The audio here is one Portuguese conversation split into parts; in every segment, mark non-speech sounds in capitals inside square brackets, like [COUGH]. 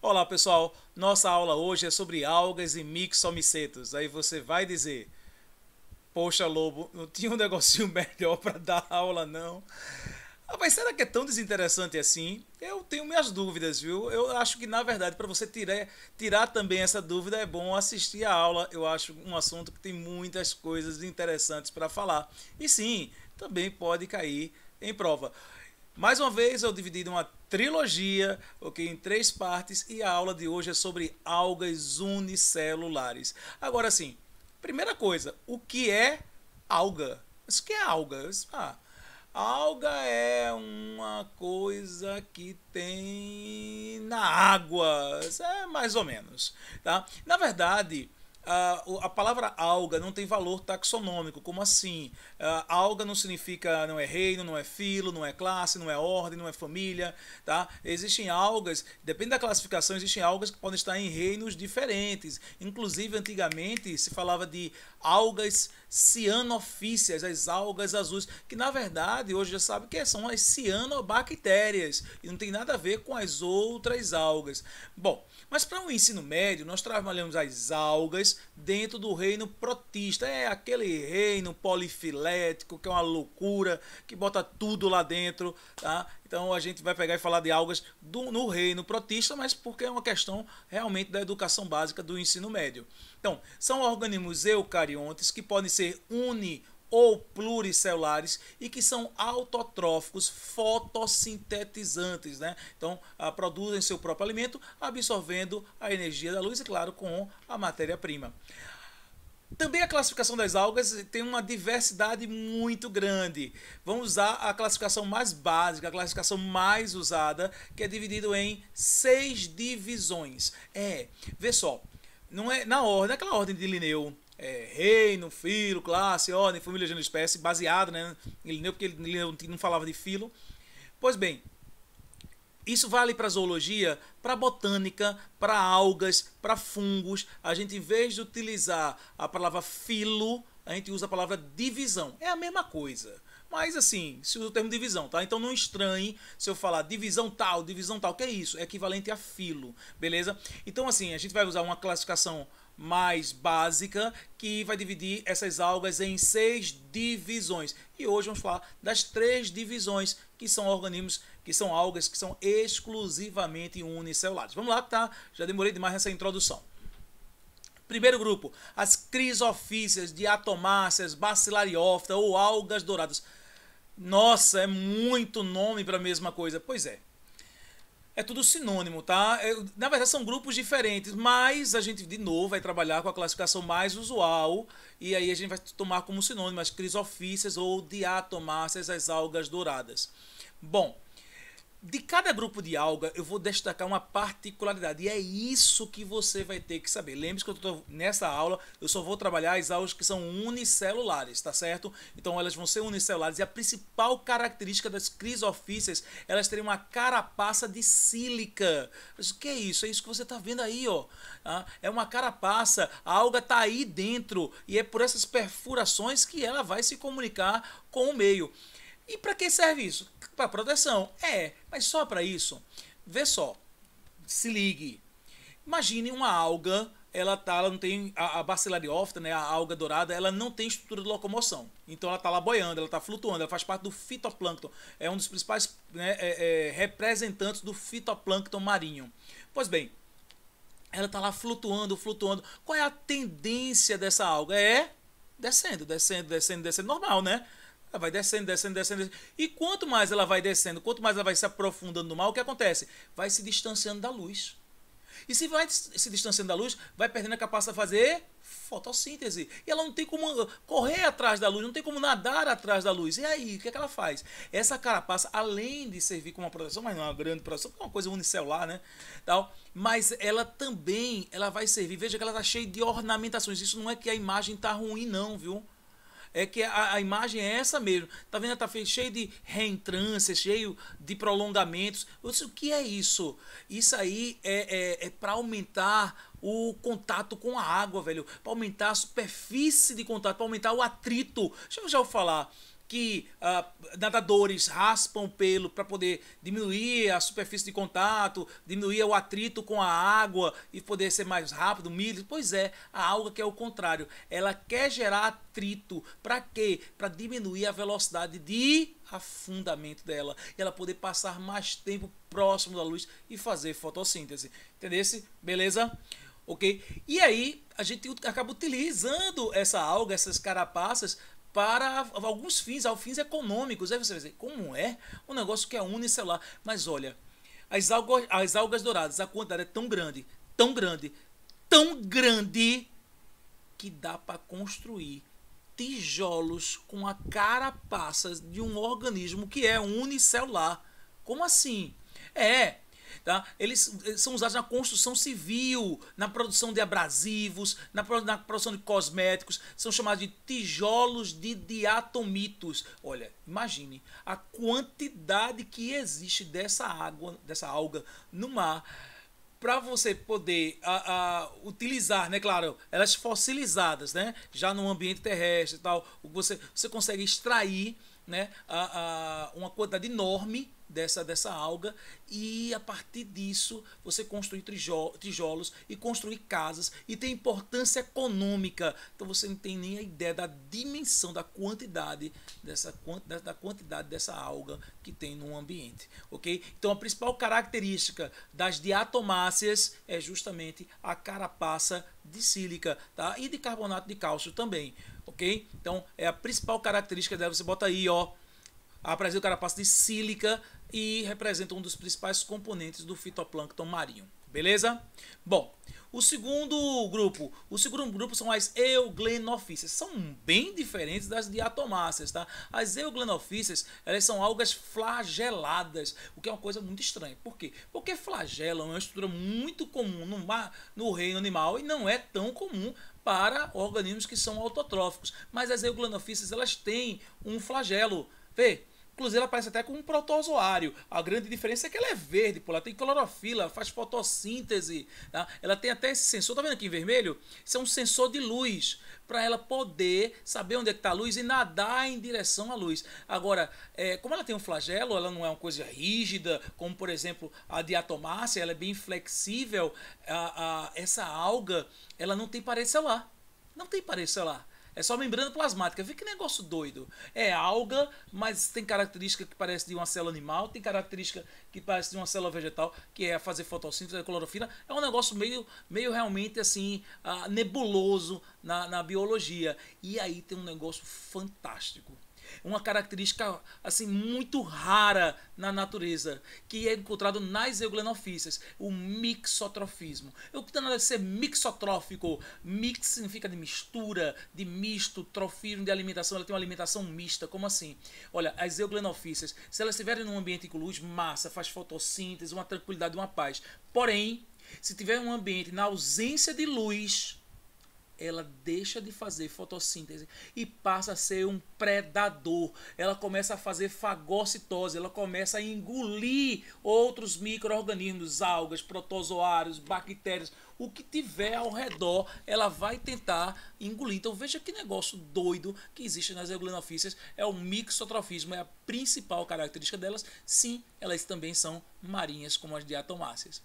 Olá pessoal, nossa aula hoje é sobre algas e mixomicetos. Aí você vai dizer, poxa Lobo, não tinha um [LAUGHS] negocinho melhor para dar aula não? Ah, mas será que é tão desinteressante assim? Eu tenho minhas dúvidas, viu? Eu acho que na verdade para você tirar, tirar também essa dúvida é bom assistir a aula. Eu acho um assunto que tem muitas coisas interessantes para falar. E sim, também pode cair em prova. Mais uma vez, eu dividi uma trilogia, ok, em três partes, e a aula de hoje é sobre algas unicelulares. Agora sim, primeira coisa, o que é alga? Isso que é alga? Ah, alga é uma coisa que tem na água, é mais ou menos, tá? Na verdade, a, ah, a palavra alga não tem valor taxonômico. Como assim? Ah, alga não significa, não é reino, não é filo, não é classe, não é ordem, não é família, tá? Existem algas, depende da classificação, existem algas que podem estar em reinos diferentes. Inclusive, antigamente se falava de algas cianofícias, as algas azuis, que na verdade hoje já sabe que é, são as cianobactérias e não tem nada a ver com as outras algas. Bom, mas para o um ensino médio nós trabalhamos as algas dentro do reino protista. É aquele reino polifilético que é uma loucura, que bota tudo lá dentro. Tá? Então a gente vai pegar e falar de algas do, no reino protista, mas porque é uma questão realmente da educação básica do ensino médio. Então, são organismos eucariontes que podem ser uni ou pluricelulares e que são autotróficos fotossintetizantes, né? Então, ah, produzem seu próprio alimento absorvendo a energia da luz e, claro, com a matéria-prima. Também a classificação das algas tem uma diversidade muito grande. Vamos usar a classificação mais básica, a classificação mais usada, que é dividido em seis divisões. É, vê só, não é na ordem, aquela ordem de Linneu, é, reino, filo, classe, ordem, família, gênero, espécie, baseado, né? Ele nem porque ele não falava de filo. Pois bem, isso vale para zoologia, para botânica, para algas, para fungos. A gente, em vez de utilizar a palavra filo, a gente usa a palavra divisão. É a mesma coisa. Mas assim, se usa o termo divisão, tá? Então não estranhe se eu falar divisão tal, divisão tal, que é isso? É equivalente a filo, beleza? Então assim, a gente vai usar uma classificação mais básica que vai dividir essas algas em seis divisões. E hoje vamos falar das três divisões que são organismos, que são algas que são exclusivamente unicelulares. Vamos lá, tá? Já demorei demais nessa introdução. Primeiro grupo, as crisofícias, diatomáceas, bacilariófita ou algas douradas. Nossa, é muito nome para a mesma coisa. Pois é. É tudo sinônimo, tá? É, na verdade, são grupos diferentes, mas a gente, de novo, vai trabalhar com a classificação mais usual e aí a gente vai tomar como sinônimo as crisofícias ou diatomáceas, as algas douradas. Bom, de cada grupo de alga eu vou destacar uma particularidade e é isso que você vai ter que saber. Lembre-se que eu tô, nessa aula eu só vou trabalhar as algas que são unicelulares, tá certo? Então elas vão ser unicelulares e a principal característica das crisofíceas elas terem uma carapaça de sílica. Mas o que é isso? É isso que você está vendo aí, ó. Ah, é uma carapaça, a alga está aí dentro e é por essas perfurações que ela vai se comunicar com o meio. E para que serve isso? Para proteção. É, mas só para isso. Vê só. Se ligue. Imagine uma alga ela tá, ela não tem a, a bacillariófita, né, a alga dourada, ela não tem estrutura de locomoção. Então ela tá lá boiando, ela tá flutuando, ela faz parte do fitoplâncton, é um dos principais né, é, é, representantes do fitoplâncton marinho. Pois bem, ela tá lá flutuando, flutuando. Qual é a tendência dessa alga? É descendo, descendo, descendo, descendo, normal, né? Ela vai descendo, descendo, descendo, descendo. E quanto mais ela vai descendo, quanto mais ela vai se aprofundando no mal, o que acontece? Vai se distanciando da luz. E se vai se distanciando da luz, vai perdendo a capacidade de fazer fotossíntese. E ela não tem como correr atrás da luz, não tem como nadar atrás da luz. E aí, o que, é que ela faz? Essa carapaça, além de servir como uma proteção, mas não é uma grande proteção, porque é uma coisa unicelular, né? Tal, mas ela também ela vai servir. Veja que ela está cheia de ornamentações. Isso não é que a imagem está ruim, não, viu? é que a, a imagem é essa mesmo. Tá vendo? Tá cheio de reentrâncias, cheio de prolongamentos. disse, o que é isso? Isso aí é, é, é para aumentar o contato com a água, velho. Para aumentar a superfície de contato, para aumentar o atrito. Deixa eu já falar que uh, nadadores raspam pelo para poder diminuir a superfície de contato, diminuir o atrito com a água e poder ser mais rápido, milho. Pois é, a alga que é o contrário. Ela quer gerar atrito. Para quê? Para diminuir a velocidade de afundamento dela. E ela poder passar mais tempo próximo da luz e fazer fotossíntese. Entendeu? Beleza? Ok? E aí, a gente acaba utilizando essa alga, essas carapaças, para alguns fins, ao fins econômicos. Aí você vai dizer, como é um negócio que é unicelular? Mas olha, as algas, as algas douradas, a quantidade é tão grande, tão grande, tão grande, que dá para construir tijolos com a carapaça de um organismo que é unicelular. Como assim? É, Tá? Eles, eles eh, são usados na construção civil, na produção de abrasivos, na, na produção de cosméticos, são chamados de tijolos de diatomitos. Olha, imagine a quantidade que existe dessa água, dessa alga no mar para você poder a, a, utilizar, né? Claro, elas fossilizadas, né? Já no ambiente terrestre e tal, você, você consegue extrair né, a, a, uma quantidade enorme dessa, dessa alga e a partir disso você construir tijolos e construir casas e tem importância econômica. Então você não tem nem a ideia da dimensão, da quantidade dessa da quantidade dessa alga que tem no ambiente, ok? Então a principal característica das diatomáceas é justamente a carapaça de sílica, tá? E de carbonato de cálcio também, ok? Então é a principal característica dela. Você bota aí, ó a presença carapaça de sílica e representa um dos principais componentes do fitoplâncton marinho. Beleza? Bom, o segundo grupo, o segundo grupo são as euglenofíceas São bem diferentes das diatomáceas, tá? As euglenofíceas elas são algas flageladas, o que é uma coisa muito estranha. Por quê? Porque flagela é uma estrutura muito comum no mar, no reino animal e não é tão comum para organismos que são autotróficos. Mas as euglenofíceas elas têm um flagelo. Vê, Inclusive, ela aparece até com um protozoário. A grande diferença é que ela é verde, pô. Ela tem clorofila, faz fotossíntese. Tá? Ela tem até esse sensor. Tá vendo aqui em vermelho? Isso é um sensor de luz. Para ela poder saber onde é que tá a luz e nadar em direção à luz. Agora, é, como ela tem um flagelo, ela não é uma coisa rígida, como por exemplo a diatomácea, ela é bem flexível. A, a, essa alga, ela não tem parede celular. Não tem parede celular é só membrana plasmática. Vê que negócio doido. É alga, mas tem característica que parece de uma célula animal, tem característica que parece de uma célula vegetal, que é fazer fotossíntese, é clorofila. É um negócio meio, meio realmente assim, uh, nebuloso na, na biologia. E aí tem um negócio fantástico uma característica assim muito rara na natureza, que é encontrado nas euglenofícias, o mixotrofismo. Eu pretendo deve ser mixotrófico. Mix significa de mistura, de misto, trofismo de alimentação, ela tem uma alimentação mista, como assim? Olha, as euglenofícias, se elas estiverem num ambiente com luz, massa, faz fotossíntese, uma tranquilidade, uma paz. Porém, se tiver um ambiente na ausência de luz, ela deixa de fazer fotossíntese e passa a ser um predador. Ela começa a fazer fagocitose, ela começa a engolir outros micro-organismos, algas, protozoários, bactérias, o que tiver ao redor, ela vai tentar engolir. Então veja que negócio doido que existe nas euglenofícias, é o mixotrofismo, é a principal característica delas. Sim, elas também são marinhas como as diatomáceas.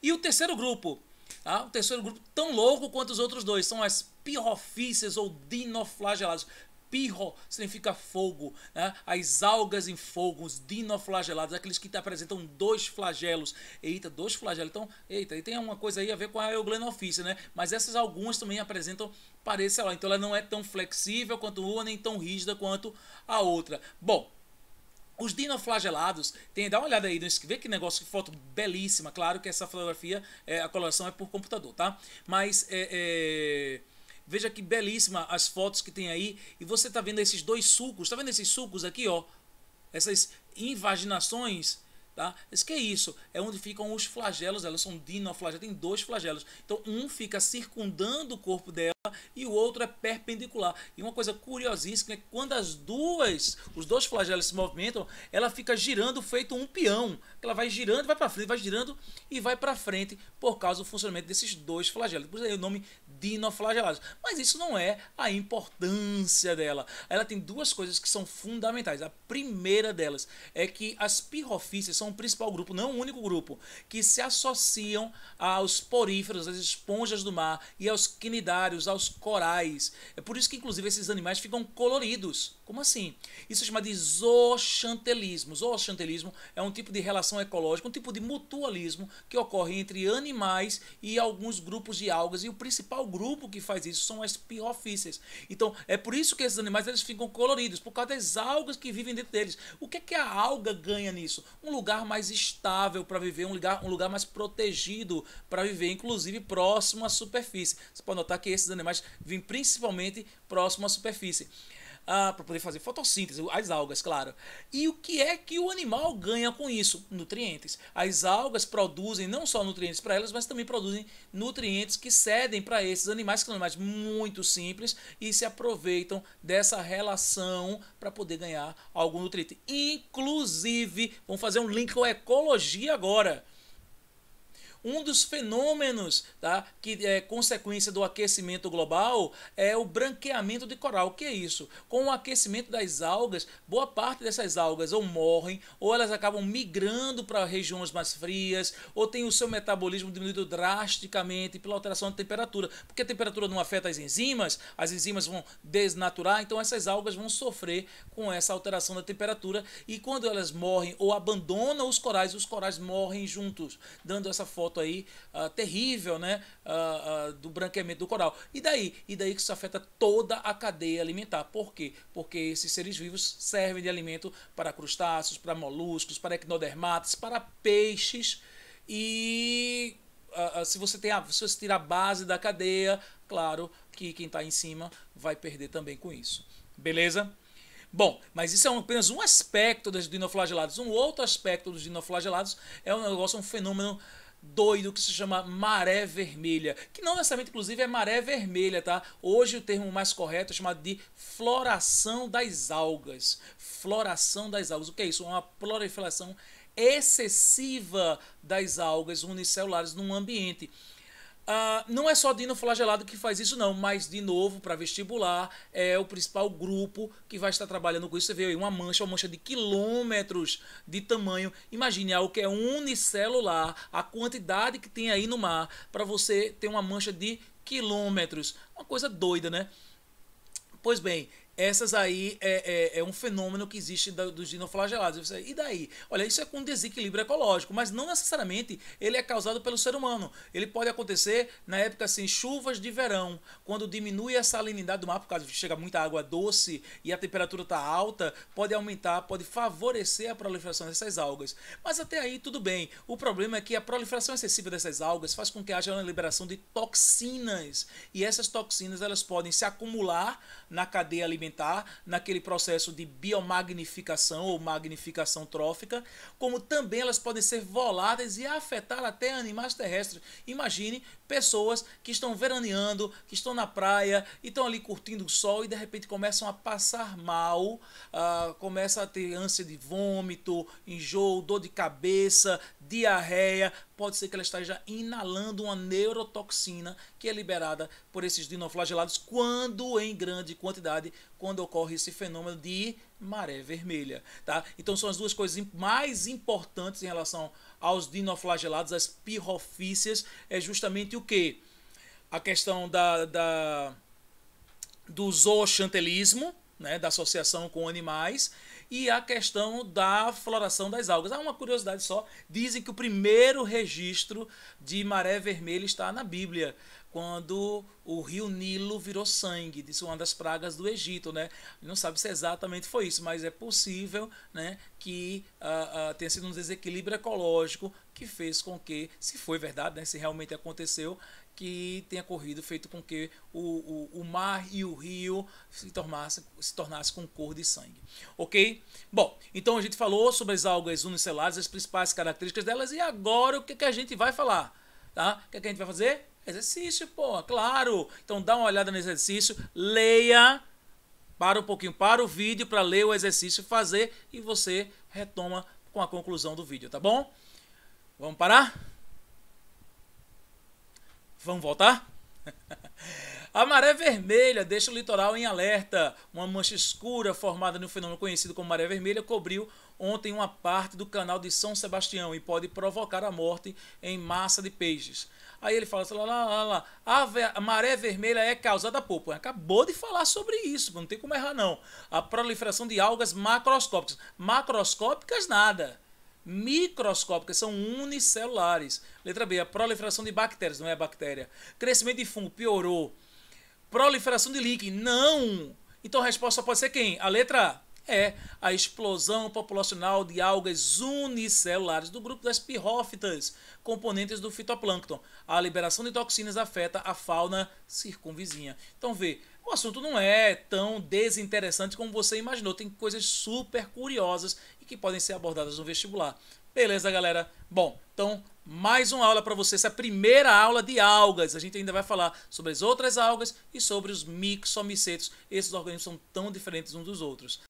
E o terceiro grupo, ah, o terceiro grupo, tão louco quanto os outros dois, são as pirrofícias ou dinoflagelados. Pirro significa fogo, né? as algas em fogo, os dinoflagelados, aqueles que apresentam dois flagelos. Eita, dois flagelos. Então, eita, e tem uma coisa aí a ver com a euglenofícia, né? Mas essas algumas também apresentam parede lá. Então ela não é tão flexível quanto uma, nem tão rígida quanto a outra. Bom, os dinoflagelados, tem, dá uma olhada aí, vê que negócio, que foto belíssima. Claro que essa fotografia, é, a coloração é por computador, tá? Mas é, é, veja que belíssima as fotos que tem aí. E você tá vendo esses dois sulcos, tá vendo esses sulcos aqui, ó? Essas invaginações, tá? isso que é isso? É onde ficam os flagelos, elas são dinoflagelos, tem dois flagelos. Então um fica circundando o corpo dela e o outro é perpendicular. E uma coisa curiosíssima é que quando as duas, os dois flagelos se movimentam, ela fica girando feito um peão. Ela vai girando, vai para frente, vai girando e vai para frente por causa do funcionamento desses dois flagelos. Por isso é o nome dinoflagelados. Mas isso não é a importância dela. Ela tem duas coisas que são fundamentais. A primeira delas é que as pirrofícias são o principal grupo, não o único grupo, que se associam aos poríferos, às esponjas do mar e aos quinidários, aos aos corais. É por isso que, inclusive, esses animais ficam coloridos. Como assim? Isso é chamado de zooxantelismo. Zooxantelismo é um tipo de relação ecológica, um tipo de mutualismo que ocorre entre animais e alguns grupos de algas. E o principal grupo que faz isso são as pirofíceas. Então, é por isso que esses animais eles ficam coloridos, por causa das algas que vivem dentro deles. O que é que a alga ganha nisso? Um lugar mais estável para viver, um lugar, um lugar mais protegido para viver, inclusive próximo à superfície. Você pode notar que esses animais mas vivem principalmente próximo à superfície. Ah, para poder fazer fotossíntese, as algas, claro. E o que é que o animal ganha com isso? Nutrientes. As algas produzem não só nutrientes para elas, mas também produzem nutrientes que cedem para esses animais, que são animais muito simples e se aproveitam dessa relação para poder ganhar algum nutriente. Inclusive, vamos fazer um link com a ecologia agora. Um dos fenômenos tá, que é consequência do aquecimento global é o branqueamento de coral. O que é isso? Com o aquecimento das algas, boa parte dessas algas ou morrem, ou elas acabam migrando para regiões mais frias, ou tem o seu metabolismo diminuído drasticamente pela alteração da temperatura. Porque a temperatura não afeta as enzimas, as enzimas vão desnaturar, então essas algas vão sofrer com essa alteração da temperatura e quando elas morrem ou abandonam os corais, os corais morrem juntos, dando essa foto volta aí uh, terrível, né? Uh, uh, do branqueamento do coral. E daí? E daí que isso afeta toda a cadeia alimentar. Por quê? Porque esses seres vivos servem de alimento para crustáceos, para moluscos, para ecnodermatas, para peixes. E se você tem a, se você tirar a base da cadeia, claro que quem está em cima vai perder também com isso. Beleza? Bom, mas isso é um, apenas um aspecto dos dinoflagelados. Um outro aspecto dos dinoflagelados é um negócio, um fenômeno doido que se chama maré vermelha, que não necessariamente, inclusive, é maré vermelha, tá? Hoje o termo mais correto é chamado de floração das algas. Floração das algas. O que é isso? Uma proliferação excessiva das algas unicelulares num ambiente. Ah, não é só Dino Flagelado que faz isso, não, mas, de novo, para vestibular, é o principal grupo que vai estar trabalhando com isso. Você vê aí uma mancha, uma mancha de quilômetros de tamanho. Imagine algo que é unicelular, a quantidade que tem aí no mar, para você ter uma mancha de quilômetros. Uma coisa doida, né? Pois bem, essas aí é, é, é, um fenômeno que existe da, dos dinoflagelados. E daí? Olha, isso é com desequilíbrio ecológico, mas não necessariamente ele é causado pelo ser humano. Ele pode acontecer na época assim, chuvas de verão, quando diminui a salinidade do mar, por causa de chega muita água doce e a temperatura está alta, pode aumentar, pode favorecer a proliferação dessas algas. Mas até aí tudo bem. O problema é que a proliferação excessiva dessas algas faz com que haja uma liberação de toxinas. E essas toxinas elas podem se acumular na cadeia alimentar alimentar naquele processo de biomagnificação ou magnificação trófica, como também elas podem ser voláteis e afetar até animais terrestres. Imagine pessoas que estão veraneando, que estão na praia e estão ali curtindo o sol e de repente começam a passar mal, uh, começa a ter ânsia de vômito, enjoo, dor de cabeça, diarreia. Pode ser que ela esteja inalando uma neurotoxina que é liberada por esses dinoflagelados quando em grande quantidade quando ocorre esse fenômeno de maré vermelha, tá? Então são as duas coisas mais importantes em relação aos dinoflagelados, as pirrofícias, é justamente o que? A questão da, da do zooxantelismo, né, da associação com animais, e a questão da floração das algas. Há uma curiosidade só: dizem que o primeiro registro de maré vermelha está na Bíblia quando o rio Nilo virou sangue, disse uma das pragas do Egito, né? Não sabe se exatamente foi isso, mas é possível, né, que uh, uh, tenha sido um desequilíbrio ecológico que fez com que, se foi verdade, né, se realmente aconteceu, que tenha corrido, feito com que o, o, o mar e o rio se tornassem se tornasse com cor de sangue. Ok? Bom, então a gente falou sobre as algas unicelares, as principais características delas, e agora o que, que a gente vai falar? Tá? O que, que a gente vai fazer? Exercício, pô, claro. Então dá uma olhada no exercício, leia, para um pouquinho, para o vídeo para ler o exercício, fazer e você retoma com a conclusão do vídeo, tá bom? Vamos parar? Vamos voltar? [LAUGHS] A maré vermelha deixa o litoral em alerta. Uma mancha escura formada no fenômeno conhecido como maré vermelha cobriu ontem uma parte do canal de São Sebastião e pode provocar a morte em massa de peixes. Aí ele fala, assim, lá, lá, lá, lá. A, a maré vermelha é causada por... Pô, acabou de falar sobre isso, não tem como errar não. A proliferação de algas macroscópicas. Macroscópicas nada microscópicas, são unicelulares. Letra B, a proliferação de bactérias, não é a bactéria. Crescimento de fungo, piorou. Proliferação de líquido, não. Então a resposta pode ser quem? A letra A. É a explosão populacional de algas unicelulares do grupo das pirrófitas, componentes do fitoplâncton. A liberação de toxinas afeta a fauna circunvizinha. Então vê, o assunto não é tão desinteressante como você imaginou. Tem coisas super curiosas e que podem ser abordadas no vestibular. Beleza, galera? Bom, então mais uma aula para você, essa é a primeira aula de algas. A gente ainda vai falar sobre as outras algas e sobre os mixomicetos. Esses organismos são tão diferentes uns dos outros.